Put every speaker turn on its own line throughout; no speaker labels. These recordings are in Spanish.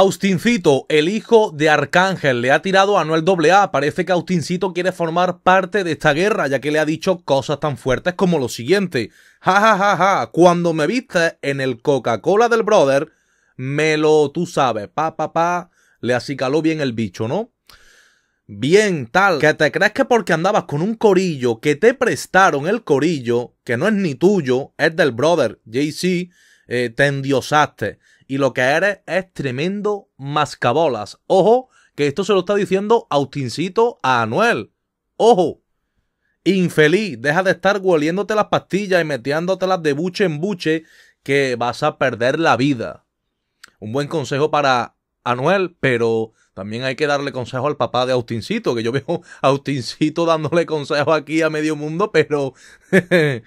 Austincito, el hijo de Arcángel, le ha tirado a Noel A. Parece que Austincito quiere formar parte de esta guerra, ya que le ha dicho cosas tan fuertes como lo siguiente. Ja, ja, ja, ja. Cuando me viste en el Coca-Cola del brother, me lo, tú sabes, pa, pa, pa. Le acicaló bien el bicho, ¿no? Bien, tal. Que te crees que porque andabas con un corillo, que te prestaron el corillo, que no es ni tuyo, es del brother, JC eh, te endiosaste y lo que eres es tremendo mascabolas. Ojo, que esto se lo está diciendo Austincito a Anuel. Ojo, infeliz, deja de estar hueliéndote las pastillas y metiéndotelas de buche en buche que vas a perder la vida. Un buen consejo para Anuel, pero también hay que darle consejo al papá de Austincito, que yo veo a Austincito dándole consejo aquí a medio mundo, pero...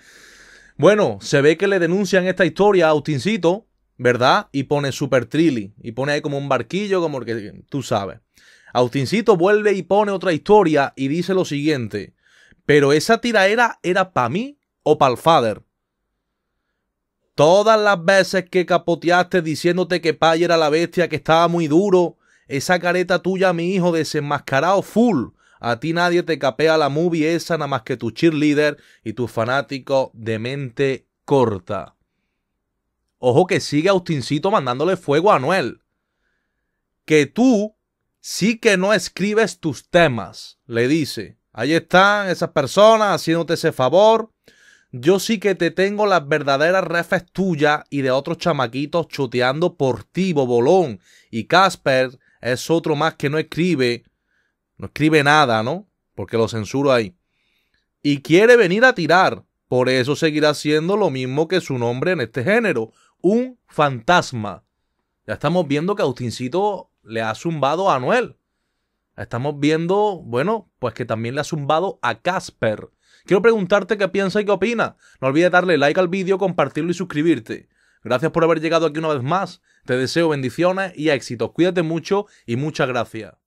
Bueno, se ve que le denuncian esta historia a Austincito, ¿verdad? Y pone Super Trilly. Y pone ahí como un barquillo, como que tú sabes. Austincito vuelve y pone otra historia y dice lo siguiente. Pero esa tiraera era para mí o para el father. Todas las veces que capoteaste diciéndote que Pay era la bestia, que estaba muy duro, esa careta tuya, mi hijo, desenmascarado full, a ti nadie te capea la movie esa nada más que tu cheerleader y tu fanático de mente corta. Ojo que sigue Austincito mandándole fuego a Anuel. Que tú sí que no escribes tus temas, le dice. Ahí están esas personas haciéndote ese favor. Yo sí que te tengo las verdaderas refes tuyas y de otros chamaquitos chuteando por ti, Bobolón. Y Casper es otro más que no escribe no escribe nada, ¿no? Porque lo censuro ahí. Y quiere venir a tirar. Por eso seguirá siendo lo mismo que su nombre en este género. Un fantasma. Ya estamos viendo que Austincito le ha zumbado a Anuel. Estamos viendo, bueno, pues que también le ha zumbado a Casper. Quiero preguntarte qué piensa y qué opina. No olvides darle like al vídeo, compartirlo y suscribirte. Gracias por haber llegado aquí una vez más. Te deseo bendiciones y éxitos. Cuídate mucho y muchas gracias.